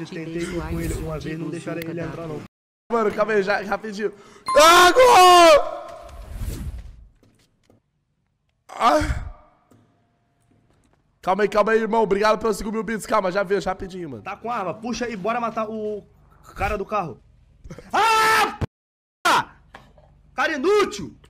Eu tentei ir com ele uma vez, não deixaram ele entrar não. Mano, calma aí, já, rapidinho. Tago! Ah! Calma aí, calma aí, irmão. Obrigado pelos 5 mil bits. Calma, já vejo, rapidinho, mano. Tá com arma. Puxa aí, bora matar o cara do carro. Ah! Cara inútil!